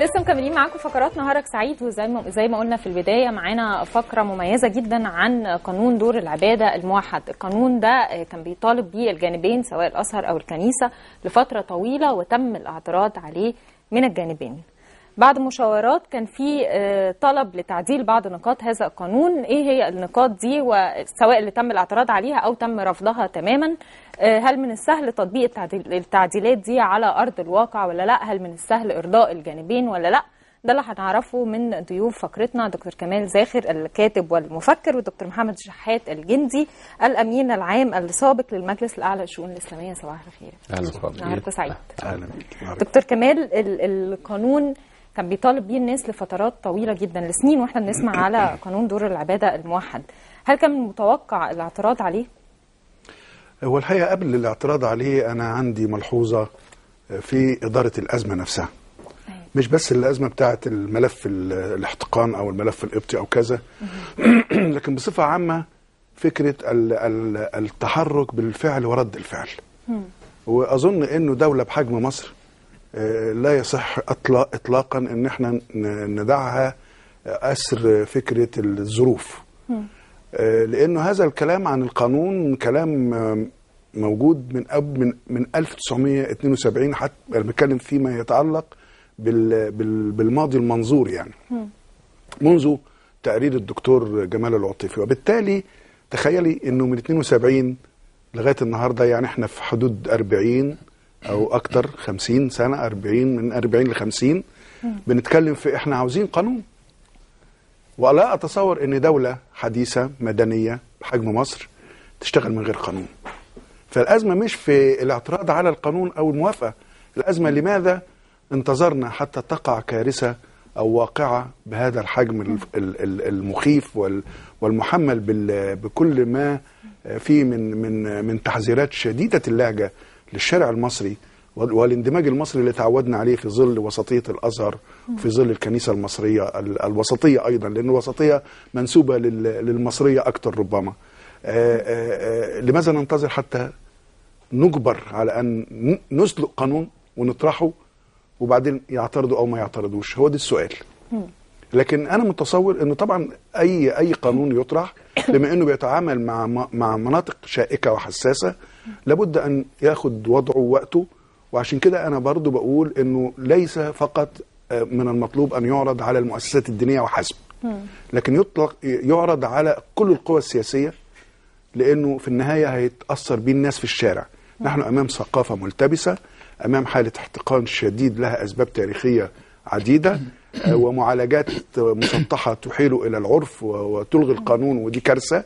لسه مكملين معاكم فقرات نهارك سعيد وزي ما زي ما قلنا في البدايه معانا فقره مميزه جدا عن قانون دور العباده الموحد، القانون ده كان بيطالب به الجانبين سواء الازهر او الكنيسه لفتره طويله وتم الاعتراض عليه من الجانبين. بعد مشاورات كان في آه، طلب لتعديل بعض نقاط هذا القانون، ايه هي النقاط دي وسواء اللي تم الاعتراض عليها او تم رفضها تماما. آه، هل من السهل تطبيق التعديلات دي على أرض الواقع ولا لا هل من السهل إرضاء الجانبين ولا لا ده اللي هنعرفه من ضيوف فقرتنا دكتور كمال زاخر الكاتب والمفكر ودكتور محمد شحات الجندي الامين العام السابق للمجلس الاعلى للشؤون الاسلاميه صباح الخير اهلا نهاركم سعيد اهلا دكتور كمال القانون كان بيطالب بيه الناس لفترات طويله جدا لسنين واحنا بنسمع على قانون دور العباده الموحد هل كان متوقع الاعتراض عليه هو الحقيقه قبل الاعتراض عليه انا عندي ملحوظه آه، في اداره الازمه نفسها أيوة. مش بس الازمه بتاعه الملف الاحتقان او الملف القبطي او كذا لكن بصفه عامه فكره التحرك بالفعل ورد الفعل واظن انه دوله بحجم مصر آه، لا يصح اطلاقا ان احنا ندعها اسر فكره الظروف آه، لانه هذا الكلام عن القانون كلام آه، موجود من أب من من 1972 حتى انا بتكلم فيما يتعلق بال بالماضي المنظور يعني منذ تقرير الدكتور جمال العطيفي وبالتالي تخيلي انه من 72 لغايه النهارده يعني احنا في حدود 40 او اكتر 50 سنه 40 من 40 ل 50 بنتكلم في احنا عاوزين قانون ولا أتصور أن دولة حديثة مدنية بحجم مصر تشتغل من غير قانون فالأزمة مش في الاعتراض على القانون أو الموافقة الأزمة لماذا انتظرنا حتى تقع كارثة أو واقعة بهذا الحجم المخيف والمحمل بكل ما فيه من من من تحذيرات شديدة اللهجة للشارع المصري والاندماج المصري اللي تعودنا عليه في ظل وسطيه الازهر وفي ظل الكنيسه المصريه الوسطيه ايضا لان الوسطيه منسوبه للمصريه اكثر ربما آه، آه، آه، لماذا ننتظر حتى نجبر على ان نسلق قانون ونطرحه وبعدين يعترضوا او ما يعترضوش هو ده السؤال لكن انا متصور ان طبعا اي اي قانون يطرح بما انه بيتعامل مع مع مناطق شائكه وحساسه لابد ان ياخد وضعه ووقته وعشان كده انا برضو بقول انه ليس فقط آه، من المطلوب ان يعرض على المؤسسات الدينيه وحسب لكن يطلق يعرض على كل القوى السياسيه لانه في النهايه هيتاثر بيه الناس في الشارع نحن امام ثقافه ملتبسه امام حاله احتقان شديد لها اسباب تاريخيه عديده آه، ومعالجات مسطحه تحيل الى العرف وتلغي القانون ودي كارثه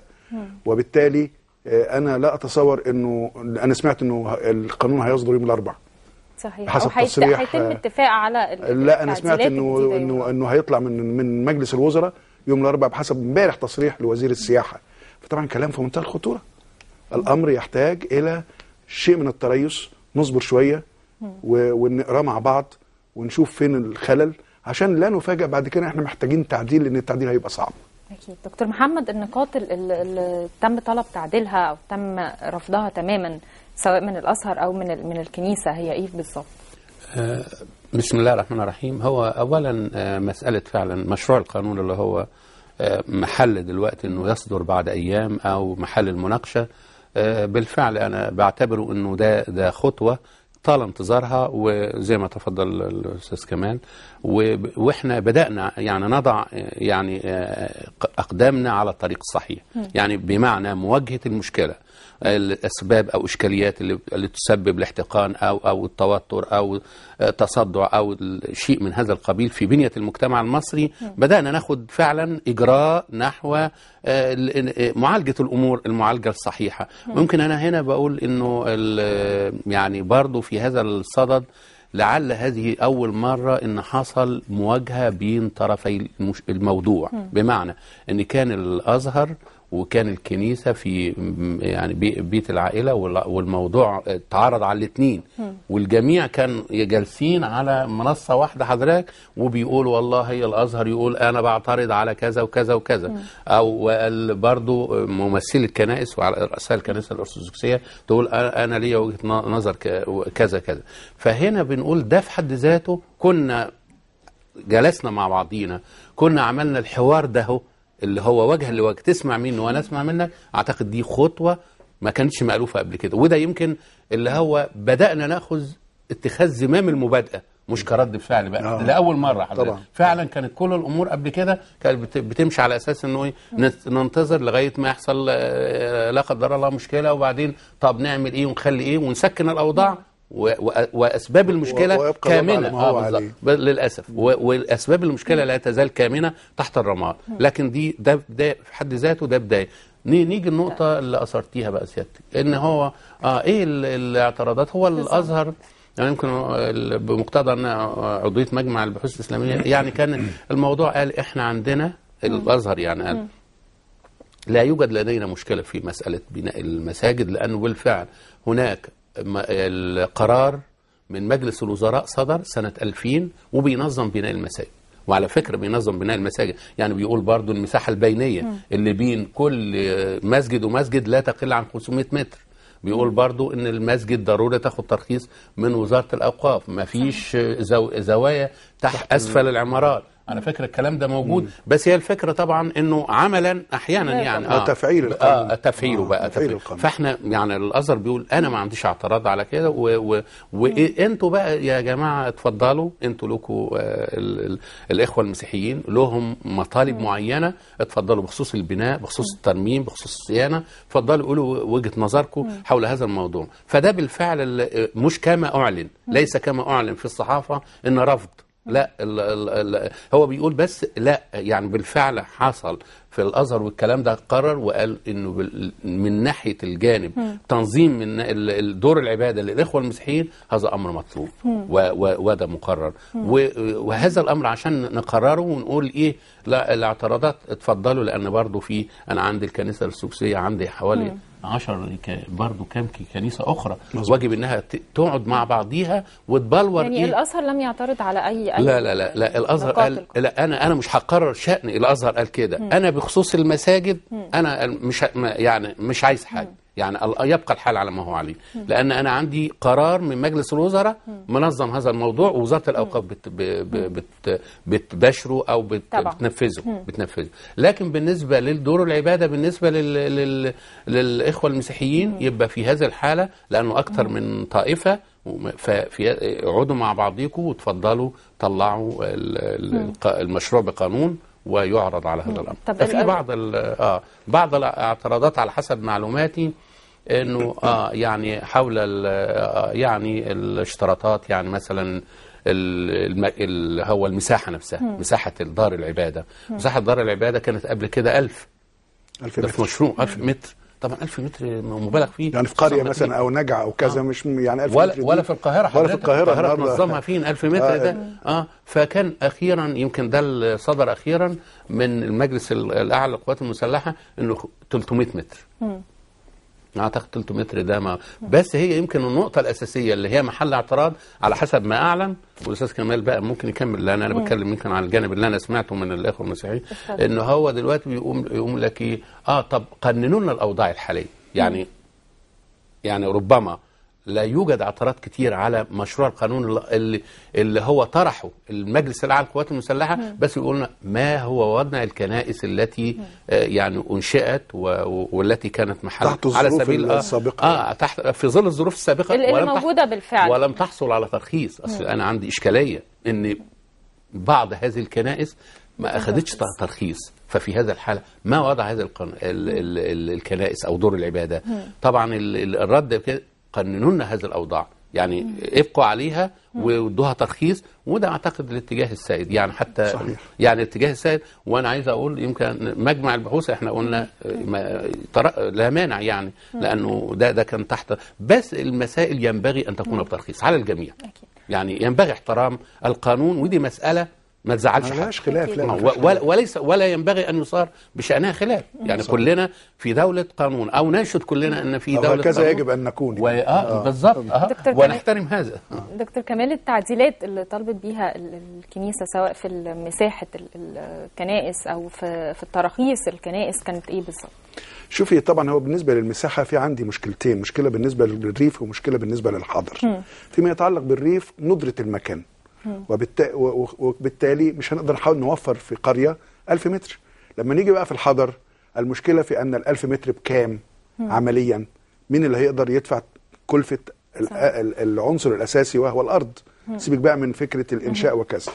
وبالتالي آه، انا لا اتصور انه انا سمعت انه القانون هيصدر يوم الاربعاء صحيح حسب أو تصريح هيتم آه، اتفاق على لا انا سمعت انه يعني. انه انه هيطلع من من مجلس الوزراء يوم الاربعاء بحسب امبارح تصريح لوزير السياحه فطبعا كلام في منتهى الخطوره الامر يحتاج الى شيء من التريث نصبر شويه ونقراه مع بعض ونشوف فين الخلل عشان لا نفاجئ بعد كده احنا محتاجين تعديل لان التعديل هيبقى صعب اكيد دكتور محمد النقاط اللي تم طلب تعديلها او تم رفضها تماما سواء من الازهر او من من الكنيسه هي ايه بالظبط؟ آه، بسم الله الرحمن الرحيم هو اولا آه، مساله فعلا مشروع القانون اللي هو آه، محل دلوقتي انه يصدر بعد ايام او محل المناقشه بالفعل انا بعتبره انه ده ده خطوه طال انتظارها وزي ما تفضل الاستاذ كمال واحنا بدانا يعني نضع يعني آه، اقدامنا على الطريق الصحيح يعني بمعنى مواجهه المشكله الاسباب او اشكاليات اللي, اللي تسبب الاحتقان او او التوتر او آه، تصدع او شيء من هذا القبيل في بنيه المجتمع المصري بدانا ناخذ فعلا اجراء نحو آه، معالجه الامور المعالجه الصحيحه ممكن انا هنا بقول انه يعني برضه في في هذا الصدد لعل هذه أول مرة أن حصل مواجهة بين طرفي الموضوع بمعنى أن كان الأزهر وكان الكنيسه في يعني بيت العائله والموضوع اتعرض على الاثنين والجميع كان جالسين على منصه واحده حضرتك وبيقول والله هي الازهر يقول انا بعترض على كذا وكذا وكذا او برضه ممثلي الكنائس وعلى رؤساء الكنيسه الارثوذكسيه تقول انا ليا وجهه نظر كذا كذا فهنا بنقول ده في حد ذاته كنا جلسنا مع بعضينا كنا عملنا الحوار ده اللي هو وجها لوجه تسمع مني وانا اسمع منك اعتقد دي خطوه ما كانتش مألوفه قبل كده وده يمكن اللي هو بدانا ناخذ اتخاذ زمام المبادئه مش كرد فعل بقى آه. لاول مره حضرتك طبعا. فعلا كانت كل الامور قبل كده كانت بتمشي على اساس انه إيه، ننتظر لغايه ما يحصل آه، لا قدر الله مشكله وبعدين طب نعمل ايه ونخلي ايه ونسكن الاوضاع واسباب المشكله كامنه آه للاسف واسباب المشكله لا تزال كامنه تحت الرماد لكن دي ده بدايه في حد ذاته ده بدايه نيجي النقطه اللي اثرتيها بقى سيادتك ان هو اه ايه الاعتراضات هو الازهر يعني يمكن آه، بمقتضى ان آه، عضويه مجمع البحوث الاسلاميه يعني كان الموضوع قال احنا عندنا الازهر يعني قال لا يوجد لدينا مشكله في مساله بناء المساجد لانه بالفعل هناك القرار من مجلس الوزراء صدر سنة 2000 وبينظم بناء المساجد وعلى فكرة بينظم بناء المساجد يعني بيقول برضو المساحة البينية اللي بين كل مسجد ومسجد لا تقل عن 500 متر بيقول برضو ان المسجد ضروري تاخد ترخيص من وزاره الاوقاف مفيش زو... زوايا تحت اسفل العمارات انا فاكر الكلام ده موجود مم. بس هي الفكره طبعا انه عملا احيانا يعني آه تفعيل آه، القانون آه تفعيله آه بقى تفعيل القانون فاحنا يعني الازهر بيقول انا ما عنديش اعتراض على كده وانتوا بقى يا جماعه اتفضلوا انتوا لكم آه الاخوه المسيحيين لهم مطالب مم. معينه اتفضلوا بخصوص البناء بخصوص الترميم بخصوص الصيانه اتفضلوا قولوا وجهه نظركم حول هذا الموضوع فده بالفعل آه، مش كما اعلن ليس كما اعلن في الصحافه ان رفض لا الـ الـ الـ هو بيقول بس لا يعني بالفعل حصل في الازهر والكلام ده قرر وقال انه من ناحيه الجانب م. تنظيم من دور العباده للاخوه المسيحيين هذا امر مطلوب وده مقرر وهذا الامر عشان نقرره ونقول ايه لا الاعتراضات اتفضلوا لان برضه في انا عندي الكنيسه الارثوذكسيه عندي حوالي م. 10 برضه كام كنيسه اخرى واجب انها تقعد مع بعضيها وتبلور يعني إيه؟ الازهر لم يعترض على اي, أي لا لا لا, لا الازهر قال لا انا انا مش هقرر شان الازهر قال كده انا بخصوص المساجد انا مش يعني مش عايز حاجه يعني يبقى الحال على ما هو عليه لان انا عندي قرار من مجلس الوزراء منظم هذا الموضوع ووزاره الاوقاف بت بت بتبشره او بت بتنفذه بتنفذه لكن بالنسبه للدور العباده بالنسبه لل لل للاخوه المسيحيين يبقى في هذه الحاله لانه اكثر من طائفه اقعدوا مع بعضيكم وتفضلوا طلعوا المشروع بقانون ويعرض على هذا الامر في بعض اه بعض الاعتراضات على حسب معلوماتي انه اه يعني حول ال آه، يعني الاشتراطات يعني مثلا الـ الـ هو المساحه نفسها مم. مساحه دار العباده مم. مساحه دار العباده كانت قبل كده 1000 1000 متر مشروع 1000 متر طبعا 1000 متر مبالغ فيه يعني في قريه مثلا او نجع او كذا آه. مش يعني 1000 ولا, متر ولا في القاهره حضرتك ولا في القاهره القاهره نظمها فين 1000 متر آه. ده اه فكان اخيرا يمكن ده اللي صدر اخيرا من المجلس الاعلى للقوات المسلحه انه 300 متر م. اعتقد 300 متر ده ما بس هي يمكن النقطه الاساسيه اللي هي محل اعتراض على حسب ما اعلن والاستاذ كمال بقى ممكن يكمل لان انا بتكلم يمكن عن الجانب اللي انا سمعته من الاخوه المسيحيين ان هو دلوقتي بيقوم يقوم لك ايه اه طب قننوا لنا الاوضاع الحاليه يعني يعني ربما لا يوجد اعتراض كتير على مشروع القانون اللي, اللي هو طرحه المجلس الاعلى للقوات المسلحه بس يقولنا ما هو وضع الكنائس التي آه، يعني انشئت والتي كانت محل تحت على سبيل السابقه آه, تحت في ظل الظروف السابقه اللي ولم موجوده بالفعل ولم تحصل على ترخيص اصل انا عندي اشكاليه ان بعض هذه الكنائس ما اخذتش ترخيص ففي هذا الحالة ما وضع هذا الكنائس أو دور العبادة طبعا الرد لنا هذه الأوضاع يعني مم. ابقوا عليها وادوها ترخيص وده اعتقد الاتجاه السائد يعني حتى صحيح. يعني الاتجاه السائد وانا عايز اقول يمكن مجمع البحوث احنا قلنا ما لا مانع يعني لانه ده ده كان تحت بس المسائل ينبغي ان تكون بترخيص على الجميع يعني ينبغي احترام القانون ودي مساله ما تزعلش حد خلاف لا آه، وليس ولا ينبغي ان يصار بشانها خلاف يعني صح. كلنا في دوله قانون او ناشد كلنا ان في دوله قانون كذا يجب ان نكون و... اه, آه. بالظبط آه. ونحترم هذا دكتور كمال التعديلات اللي طالبت بيها الكنيسه سواء في مساحه الكنائس او في في التراخيص الكنائس كانت ايه بالظبط شوفي طبعا هو بالنسبه للمساحه في عندي مشكلتين مشكله بالنسبه للريف ومشكله بالنسبه للحاضر فيما يتعلق بالريف ندره المكان وبالتالي مش هنقدر نحاول نوفر في قريه 1000 متر لما نيجي بقى في الحضر المشكله في ان ال 1000 متر بكام عمليا مين اللي هيقدر يدفع كلفه آه، العنصر الاساسي وهو الارض سيبك بقى من فكره الانشاء وكذا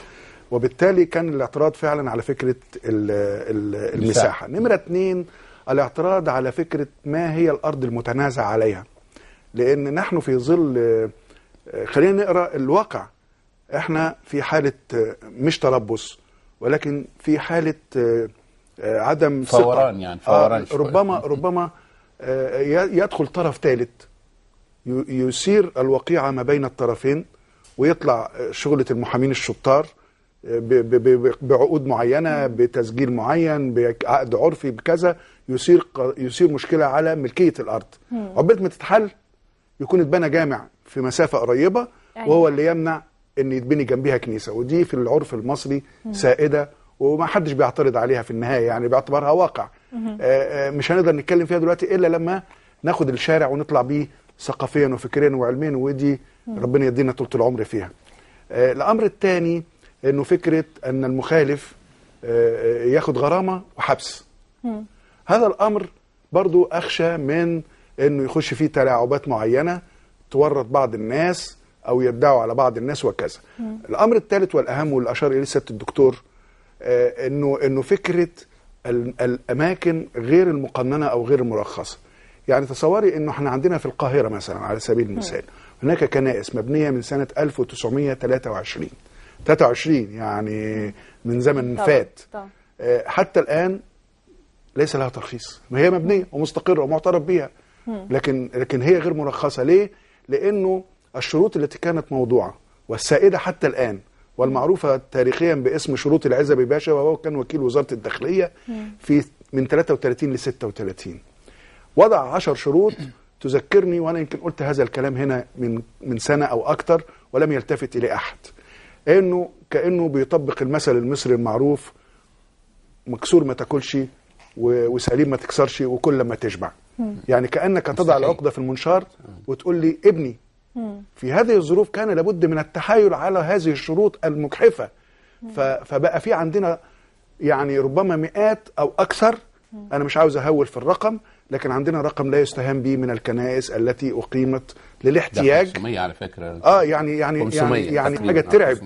وبالتالي كان الاعتراض فعلا على فكره ال المساحه نمره اثنين الاعتراض على فكره ما هي الارض المتنازع عليها لان نحن في ظل آه، خلينا نقرا الواقع احنا في حاله آه، مش تربص ولكن في حاله آه، آه، عدم فوران ثقة. يعني فوران آه ربما ربما يدخل طرف ثالث يثير الوقيعه ما بين الطرفين ويطلع شغله المحامين الشطار بعقود معينه بتسجيل معين بعقد عرفي بكذا يثير يثير مشكله على ملكيه الارض عقبال ما تتحل يكون اتبنى جامع في مسافه قريبه يعني. وهو اللي يمنع ان يتبني جنبيها كنيسه ودي في العرف المصري سائده وما حدش بيعترض عليها في النهايه يعني باعتبارها واقع آه، آه، مش هنقدر نتكلم فيها دلوقتي الا لما ناخد الشارع ونطلع بيه ثقافيا وفكريا وعلميا ودي ربنا يدينا طول العمر فيها آه، الامر الثاني انه فكره ان المخالف ياخد غرامه وحبس هذا الامر برضو اخشى من انه يخش فيه تلاعبات معينه تورط بعض الناس او يدعوا على بعض الناس وكذا مم. الامر الثالث والاهم واللي اشار اليه سياده الدكتور آه انه انه فكره الاماكن غير المقننه او غير المرخصه يعني تصوري انه احنا عندنا في القاهره مثلا على سبيل المثال مم. هناك كنائس مبنيه من سنه 1923 23 يعني من زمن طبعا. فات طبعا. آه حتى الان ليس لها ترخيص ما هي مبنيه ومستقره ومعترف بها لكن لكن هي غير مرخصه ليه لانه الشروط التي كانت موضوعة والسائدة حتى الآن والمعروفة تاريخيا باسم شروط العزبي باشا وهو كان وكيل وزارة الداخلية في من 33 ل 36 وضع 10 شروط تذكرني وأنا يمكن قلت هذا الكلام هنا من من سنة أو أكثر ولم يلتفت إلى أحد إنه كأنه بيطبق المثل المصري المعروف مكسور ما تاكلش وسليم ما تكسرش وكل ما تشبع يعني كأنك تضع العقدة في المنشار وتقول لي ابني في هذه الظروف كان لابد من التحايل على هذه الشروط المجحفة فبقى في عندنا يعني ربما مئات أو أكثر أنا مش عاوز أهول في الرقم لكن عندنا رقم لا يستهان به من الكنائس التي أقيمت للاحتياج 500 على فكرة اه يعني يعني يعني, يعني حاجة آه، ترعب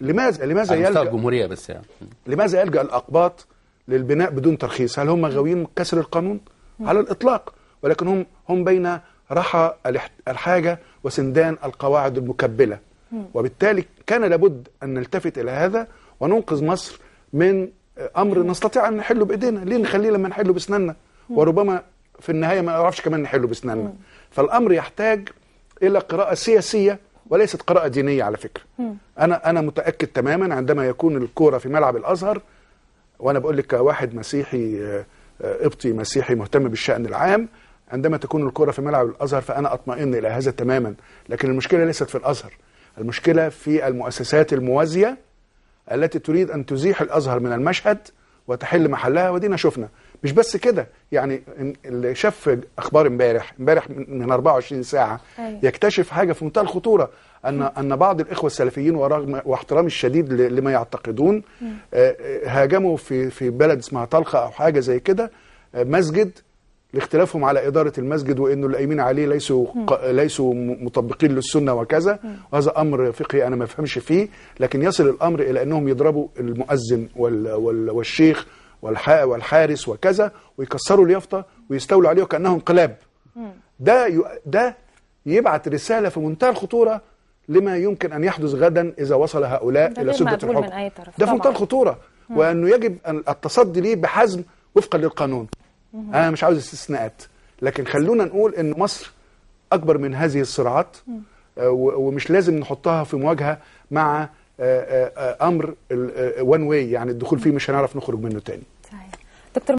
لماذا لماذا يلجأ الجمهورية بس يعني لماذا يلجأ الأقباط للبناء بدون ترخيص هل هم غاويين كسر القانون على الإطلاق ولكن هم هم بين رحى الحاجة وسندان القواعد المكبلة وبالتالي كان لابد أن نلتفت إلى هذا وننقذ مصر من أمر نستطيع أن نحله بإيدينا ليه نخليه لما نحله بأسناننا وربما في النهاية ما نعرفش كمان نحله بأسناننا فالأمر يحتاج إلى قراءة سياسية وليست قراءة دينية على فكرة أنا أنا متأكد تماما عندما يكون الكورة في ملعب الأزهر وأنا بقول لك واحد مسيحي آه، آه، قبطي مسيحي مهتم بالشأن العام عندما تكون الكرة في ملعب الأزهر فأنا أطمئن إلى هذا تماما لكن المشكلة ليست في الأزهر المشكلة في المؤسسات الموازية التي تريد أن تزيح الأزهر من المشهد وتحل محلها ودينا شفنا مش بس كده يعني اللي شاف اخبار امبارح امبارح من 24 ساعه أيوة. يكتشف حاجه في منتهى الخطوره ان م. ان بعض الاخوه السلفيين ورغم واحترامي الشديد لما يعتقدون آه، آه، هاجموا في في بلد اسمها طلقه او حاجه زي كده آه، مسجد لاختلافهم على إدارة المسجد وأنه الأيمين عليه ليسوا ق... ليسوا مطبقين للسنة وكذا وهذا أمر فقهي أنا ما فهمش فيه لكن يصل الأمر إلى أنهم يضربوا المؤذن وال... وال... والشيخ والح... والحارس وكذا ويكسروا اليافطة ويستولوا عليه وكأنهم قلاب ده ي... ده يبعت رسالة في منتهى الخطورة لما يمكن أن يحدث غدا إذا وصل هؤلاء إلى سدة الحكم من أي طرف ده في منتهى الخطورة وأنه يجب التصدي ليه بحزم وفقا للقانون انا مش عاوز استثناءات لكن خلونا نقول ان مصر اكبر من هذه الصراعات آه، ومش لازم نحطها في مواجهه مع آه، آه، امر وان واي يعني الدخول فيه مش هنعرف نخرج منه تاني صحيح دكتور